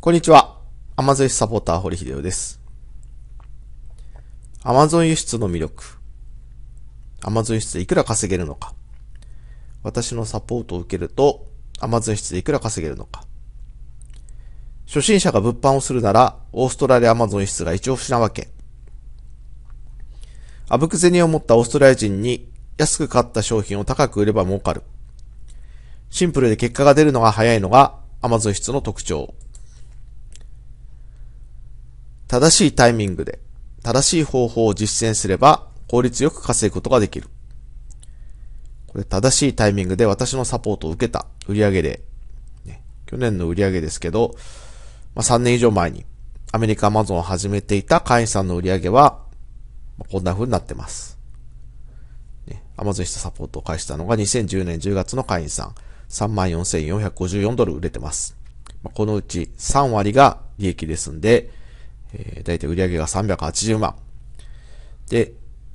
こんにちは。アマゾン輸出サポーター、堀秀夫です。アマゾン輸出の魅力。アマゾン輸出でいくら稼げるのか。私のサポートを受けると、アマゾン輸出でいくら稼げるのか。初心者が物販をするなら、オーストラリアアマゾン輸出が一応不なわけ。あぶく銭を持ったオーストラリア人に安く買った商品を高く売れば儲かる。シンプルで結果が出るのが早いのがアマゾン輸出室の特徴。正しいタイミングで、正しい方法を実践すれば、効率よく稼ぐことができる。これ、正しいタイミングで私のサポートを受けた売上で、ね、去年の売上ですけど、まあ、3年以上前に、アメリカアマゾンを始めていた会員さんの売上は、こんな風になってます。ね、アマゾンしたサポートを返したのが2010年10月の会員さん、34,454ドル売れてます。このうち3割が利益ですんで、えー、だいたい売上が380万。で、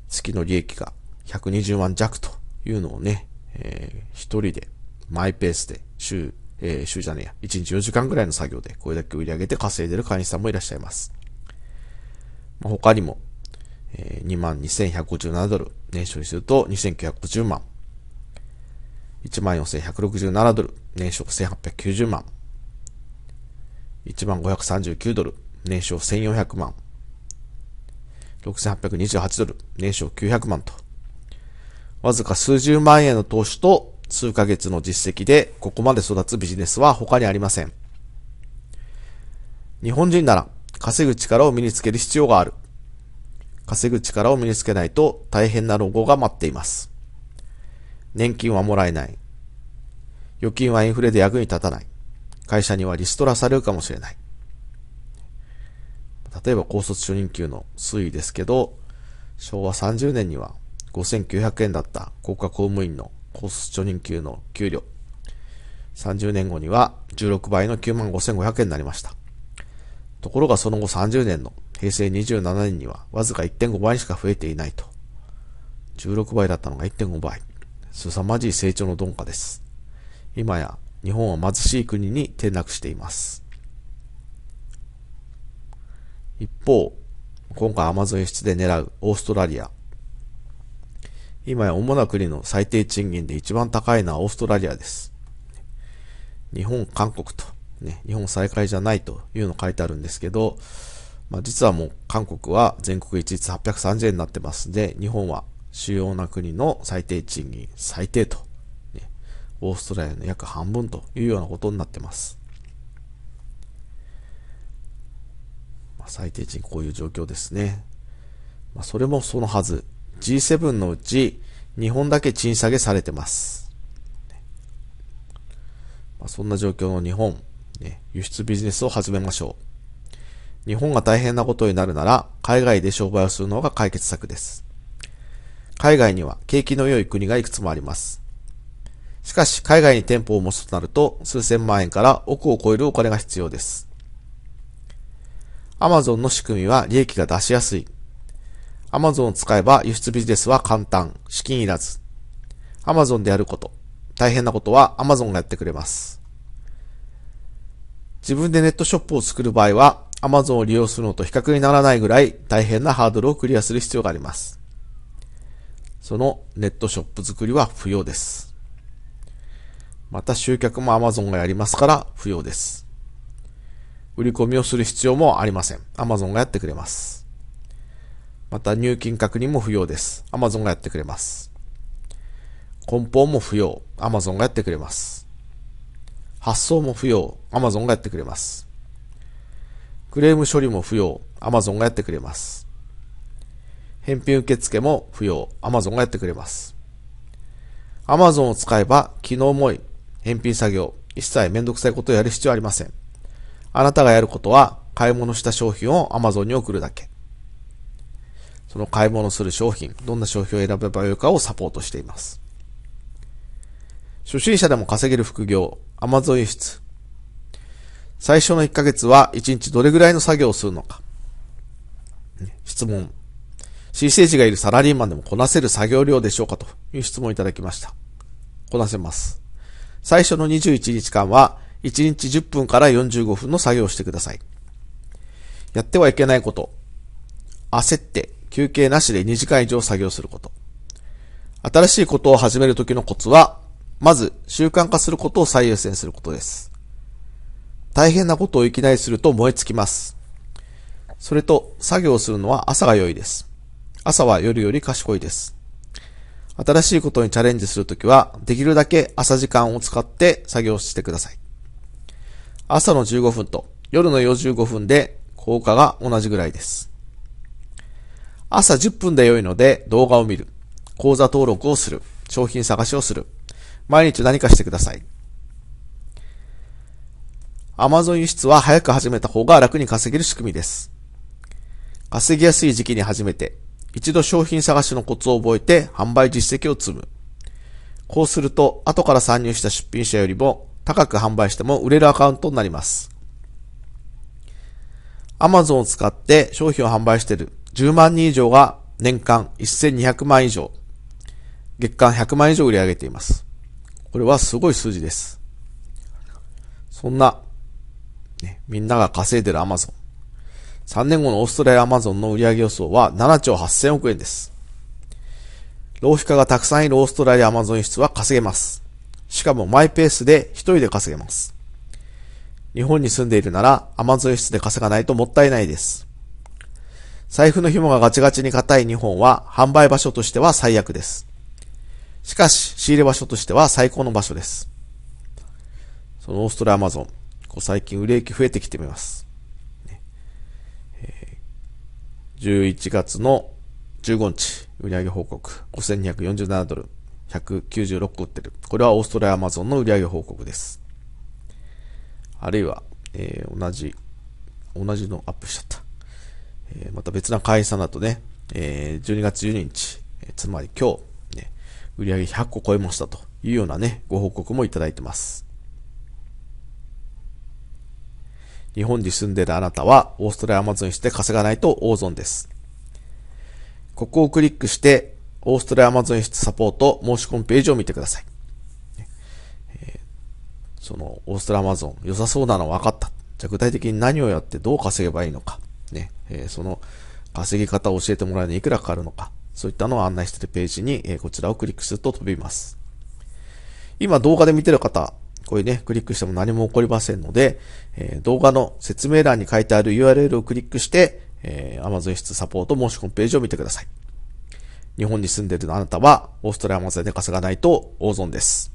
月の利益が120万弱というのをね、えー、一人で、マイペースで、週、えー、週じゃねえや、1日4時間ぐらいの作業で、これだけ売り上げて稼いでる会員さんもいらっしゃいます。まあ、他にも、えー、22,157ドル、年収にすると2,950万。14,167ドル、年収1,890万。15,539ドル、年商1400万。6828ドル、年商900万と。わずか数十万円の投資と数ヶ月の実績でここまで育つビジネスは他にありません。日本人なら稼ぐ力を身につける必要がある。稼ぐ力を身につけないと大変な老後が待っています。年金はもらえない。預金はインフレで役に立たない。会社にはリストラされるかもしれない。例えば高卒初任給の推移ですけど、昭和30年には5900円だった国家公務員の高卒初任給の給料、30年後には16倍の9万5500円になりました。ところがその後30年の平成27年にはわずか1.5倍にしか増えていないと。16倍だったのが1.5倍。凄まじい成長の鈍化です。今や日本は貧しい国に転落しています。一方、今回アマゾン輸出で狙うオーストラリア。今や主な国の最低賃金で一番高いのはオーストラリアです。日本、韓国と、ね、日本再開じゃないというの書いてあるんですけど、まあ、実はもう韓国は全国一律830円になってますんで、日本は主要な国の最低賃金、最低と、ね、オーストラリアの約半分というようなことになってます。最低賃こういう状況ですね。まあ、それもそのはず。G7 のうち、日本だけ賃下げされてます。まあ、そんな状況の日本、ね、輸出ビジネスを始めましょう。日本が大変なことになるなら、海外で商売をするのが解決策です。海外には景気の良い国がいくつもあります。しかし、海外に店舗を持つとなると、数千万円から億を超えるお金が必要です。Amazon の仕組みは利益が出しやすい。Amazon を使えば輸出ビジネスは簡単、資金いらず。Amazon でやること、大変なことは Amazon がやってくれます。自分でネットショップを作る場合は Amazon を利用するのと比較にならないぐらい大変なハードルをクリアする必要があります。そのネットショップ作りは不要です。また集客も Amazon がやりますから不要です。売り込みをする必要もありません。Amazon がやってくれます。また入金確認も不要です。Amazon がやってくれます。梱包も不要。Amazon がやってくれます。発送も不要。Amazon がやってくれます。クレーム処理も不要。Amazon がやってくれます。返品受付も不要。Amazon がやってくれます。Amazon を使えば、機能もい返品作業、一切めんどくさいことをやる必要ありません。あなたがやることは、買い物した商品を Amazon に送るだけ。その買い物する商品、どんな商品を選べばよいかをサポートしています。初心者でも稼げる副業、Amazon 輸出。最初の1ヶ月は1日どれぐらいの作業をするのか。質問。新生児がいるサラリーマンでもこなせる作業量でしょうかという質問をいただきました。こなせます。最初の21日間は1日10分から45分の作業をしてください。やってはいけないこと。焦って休憩なしで2時間以上作業すること。新しいことを始めるときのコツは、まず習慣化することを最優先することです。大変なことをいきなりすると燃え尽きます。それと、作業するのは朝が良いです。朝は夜より賢いです。新しいことにチャレンジするときは、できるだけ朝時間を使って作業してください。朝の15分と夜の45分で効果が同じぐらいです。朝10分で良いので動画を見る。講座登録をする。商品探しをする。毎日何かしてください。Amazon 輸出は早く始めた方が楽に稼げる仕組みです。稼ぎやすい時期に始めて、一度商品探しのコツを覚えて販売実績を積む。こうすると、後から参入した出品者よりも高く販売しても売れるアカウントになります。Amazon を使って商品を販売している10万人以上が年間1200万以上、月間100万以上売り上げています。これはすごい数字です。そんな、ね、みんなが稼いでる Amazon。3年後のオーストラリア Amazon の売上予想は7兆8000億円です。浪費家がたくさんいるオーストラリア Amazon 輸出は稼げます。しかもマイペースで一人で稼げます。日本に住んでいるなら雨添え室で稼がないともったいないです。財布の紐がガチガチに硬い日本は販売場所としては最悪です。しかし、仕入れ場所としては最高の場所です。そのオーストラリアマゾン、こう最近売れ行き増えてきてみます。11月の15日、売上報告5247ドル。196個売ってる。これはオーストラリアアマゾンの売上報告です。あるいは、えー、同じ、同じのアップしちゃった。えー、また別な会社だとね、えー、12月12日、えー、つまり今日、ね、売上100個超えましたというようなね、ご報告もいただいてます。日本に住んでるあなたは、オーストラリアアマゾンして稼がないと大損です。ここをクリックして、オーストラリアアマゾン輸出サポート申し込みページを見てください。その、オーストラリアアマゾン良さそうなの分かった。じゃあ具体的に何をやってどう稼げばいいのか。ね、えー、その稼ぎ方を教えてもらうにいくらかかるのか。そういったのを案内しているページに、えー、こちらをクリックすると飛びます。今動画で見てる方、これね、クリックしても何も起こりませんので、えー、動画の説明欄に書いてある URL をクリックして、えー、Amazon 輸出サポート申し込むページを見てください。日本に住んでるあなたは、オーストラリアまで寝かがないと大損です。